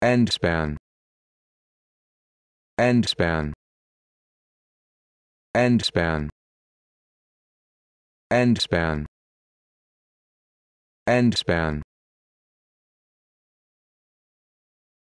End span. End span. End span. End span. End span.